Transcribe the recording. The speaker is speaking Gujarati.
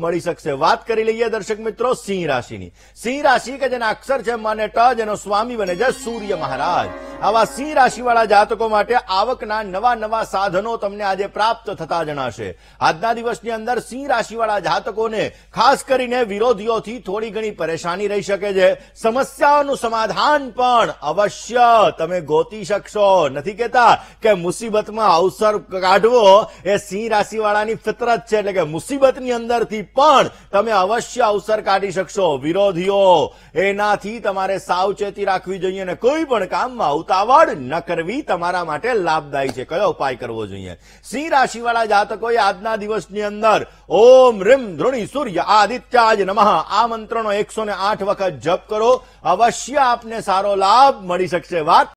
મળી શકશે વાત કરી લઈએ દર્શક મિત્રો સિંહ રાશિની સિંહ રાશિ કે જેના અક્ષર છે મને ટ જેનો સ્વામી બને છે સૂર્ય મહારાજ આવા સિંહ રાશિવાળા જાતકો માટે આવકના નવા નવા સાધનો તમને આજે પ્રાપ્ત થતા જણાશે આજના દિવસની અંદર સિંહ રાશિવાળા જાતકોને ખાસ કરીને વિરોધીઓથી થોડી ઘણી પરેશાની રહી શકે છે સમસ્યાઓનું સમાધાન પણ અવશ્ય તમે ગોતી શકશો નથી કહેતા કે મુસીબતમાં અવસર કાઢવો એ સિંહ રાશિવાળાની ફિતરત છે એટલે કે મુસીબતની અંદરથી પણ તમે અવશ્ય અવસર કાઢી શકશો વિરોધીઓ એનાથી તમારે સાવચેતી રાખવી જોઈએ અને કોઈ પણ કામમાં આવતા ઉતાવળ ન કરવી તમારા માટે લાભદાયી છે કયો ઉપાય કરવો જોઈએ સિંહ રાશિવાળા જાતકોએ આજના દિવસની અંદર ઓમ રીમ ધ્રોણી સૂર્ય આદિત્યાજ નમઃ આ મંત્રનો એકસો વખત જપ કરો અવશ્ય આપને સારો લાભ મળી શકશે વાત